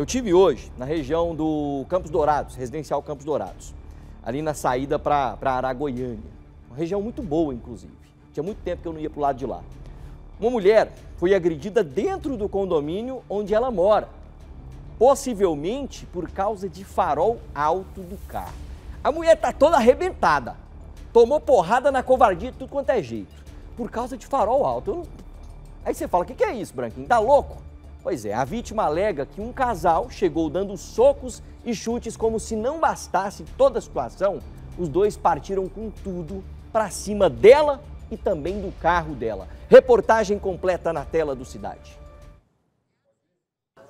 Eu tive hoje na região do Campos Dourados, residencial Campos Dourados, ali na saída para Aragoiânia. Uma região muito boa, inclusive. Tinha muito tempo que eu não ia para o lado de lá. Uma mulher foi agredida dentro do condomínio onde ela mora, possivelmente por causa de farol alto do carro. A mulher está toda arrebentada, tomou porrada na covardia de tudo quanto é jeito, por causa de farol alto. Não... Aí você fala: o que, que é isso, Branquinho? Tá louco? Pois é, a vítima alega que um casal chegou dando socos e chutes como se não bastasse toda a situação. Os dois partiram com tudo para cima dela e também do carro dela. Reportagem completa na tela do Cidade.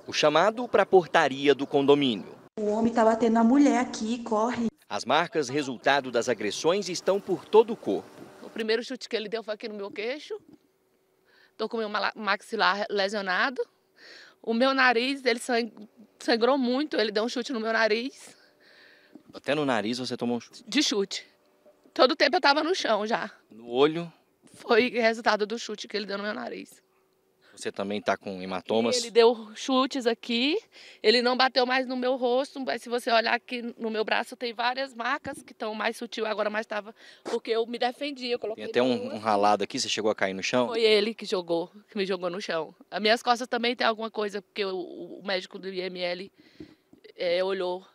O chamado para a portaria do condomínio. O homem está batendo a mulher aqui, corre. As marcas resultado das agressões estão por todo o corpo. O primeiro chute que ele deu foi aqui no meu queixo. Estou com o meu maxilar lesionado. O meu nariz, ele sangrou muito, ele deu um chute no meu nariz. Até no nariz você tomou um chute? De chute. Todo tempo eu tava no chão já. No olho? Foi resultado do chute que ele deu no meu nariz. Você também está com hematomas? E ele deu chutes aqui, ele não bateu mais no meu rosto, mas se você olhar aqui no meu braço tem várias marcas que estão mais sutil agora, mas estava porque eu me defendi, eu coloquei... Tem até um, um, ralado aqui, você chegou a cair no chão? Foi ele que jogou, que me jogou no chão. As minhas costas também tem alguma coisa, porque o, médico do IML é, olhou.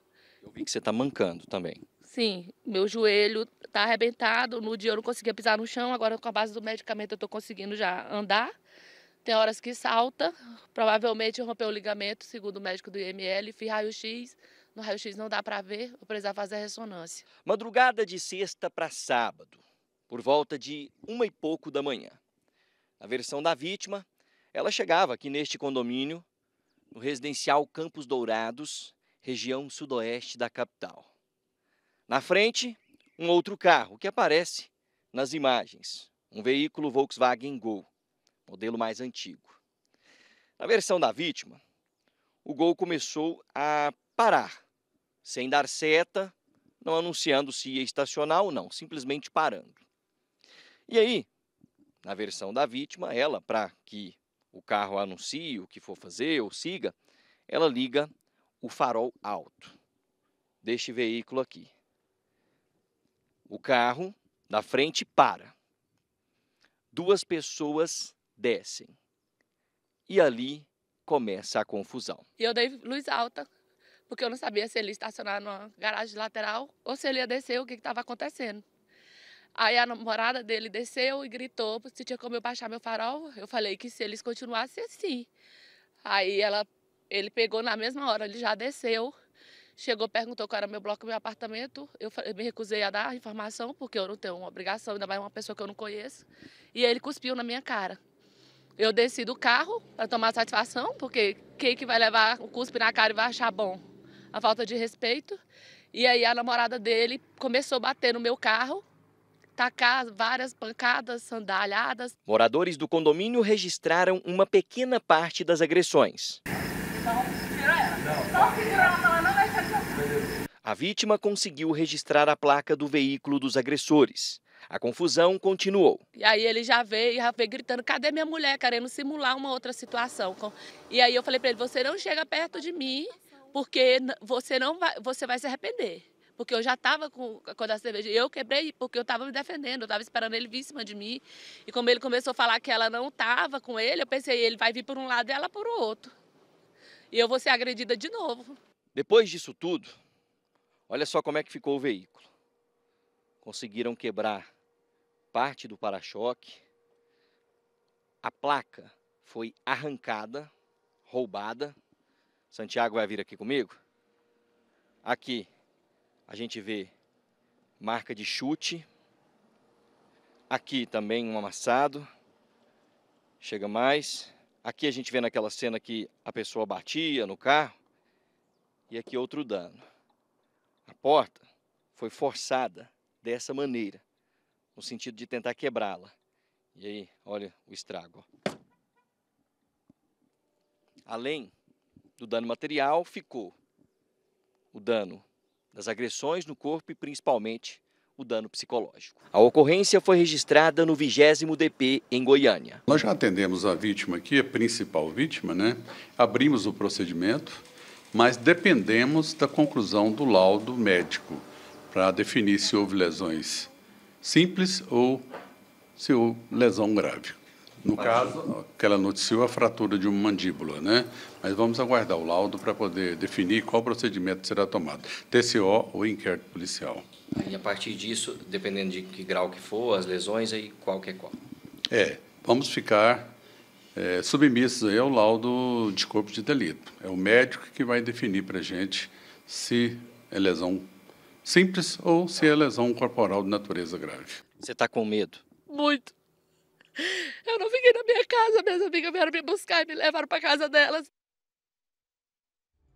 Eu vi que você está mancando também. Sim, meu joelho tá arrebentado, no dia eu não conseguia pisar no chão, agora com a base do medicamento eu tô conseguindo já andar. Tem horas que salta, provavelmente rompeu o ligamento, segundo o médico do IML, fiz raio-x, no raio-x não dá para ver, vou precisar fazer ressonância. Madrugada de sexta para sábado, por volta de uma e pouco da manhã. A versão da vítima, ela chegava aqui neste condomínio, no residencial Campos Dourados, região sudoeste da capital. Na frente, um outro carro que aparece nas imagens, um veículo Volkswagen Gol modelo mais antigo. Na versão da vítima, o gol começou a parar, sem dar seta, não anunciando se ia estacionar ou não, simplesmente parando. E aí, na versão da vítima, ela, para que o carro anuncie o que for fazer ou siga, ela liga o farol alto deste veículo aqui. O carro da frente para. Duas pessoas descem. E ali começa a confusão. E eu dei luz alta, porque eu não sabia se ele ia estacionar numa garagem lateral ou se ele ia descer, o que estava acontecendo. Aí a namorada dele desceu e gritou se tinha como eu baixar meu farol. Eu falei que se eles continuassem assim. Aí ela, ele pegou na mesma hora, ele já desceu. Chegou, perguntou qual era meu bloco, meu apartamento. Eu, eu me recusei a dar informação, porque eu não tenho uma obrigação, ainda mais uma pessoa que eu não conheço. E ele cuspiu na minha cara. Eu desci do carro para tomar satisfação, porque quem que vai levar o cuspe na cara e vai achar bom? A falta de respeito. E aí a namorada dele começou a bater no meu carro, tacar várias pancadas, sandalhadas. Moradores do condomínio registraram uma pequena parte das agressões. Então, então, a vítima conseguiu registrar a placa do veículo dos agressores. A confusão continuou. E aí ele já veio, já veio gritando: cadê minha mulher? Querendo simular uma outra situação. E aí eu falei para ele: você não chega perto de mim, porque você, não vai, você vai se arrepender porque eu já estava com a da cerveja. Eu quebrei porque eu estava me defendendo, eu estava esperando ele vir em cima de mim. E como ele começou a falar que ela não estava com ele, eu pensei, ele vai vir por um lado e ela por outro. E eu vou ser agredida de novo. Depois disso tudo, olha só como é que ficou o veículo. Conseguiram quebrar parte do para-choque. A placa foi arrancada, roubada. Santiago vai vir aqui comigo. Aqui a gente vê marca de chute. Aqui também um amassado. Chega mais. Aqui a gente vê naquela cena que a pessoa batia no carro. E aqui outro dano. A porta foi forçada dessa maneira no sentido de tentar quebrá-la. E aí, olha o estrago. Além do dano material, ficou o dano das agressões no corpo e principalmente o dano psicológico. A ocorrência foi registrada no 20 DP em Goiânia. Nós já atendemos a vítima aqui, a principal vítima, né? Abrimos o procedimento, mas dependemos da conclusão do laudo médico para definir se houve lesões simples ou se houve lesão grave. No caso, que ela noticiou a fratura de uma mandíbula, né? Mas vamos aguardar o laudo para poder definir qual procedimento será tomado, TCO ou inquérito policial. E a partir disso, dependendo de que grau que for, as lesões, aí qual que é qual? É, vamos ficar é, submissos aí ao laudo de corpo de delito. É o médico que vai definir para a gente se é lesão simples ou se é lesão corporal de natureza grave. Você está com medo? Muito. Eu não fiquei na minha casa, minhas amigas vieram me buscar e me levaram para casa delas.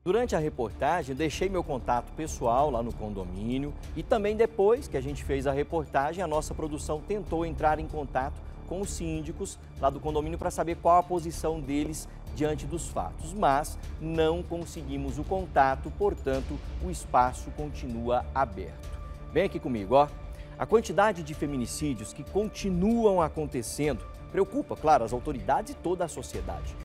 Durante a reportagem, deixei meu contato pessoal lá no condomínio e também depois que a gente fez a reportagem, a nossa produção tentou entrar em contato com os síndicos lá do condomínio para saber qual a posição deles diante dos fatos, mas não conseguimos o contato, portanto, o espaço continua aberto. Vem aqui comigo, ó. A quantidade de feminicídios que continuam acontecendo preocupa, claro, as autoridades e toda a sociedade.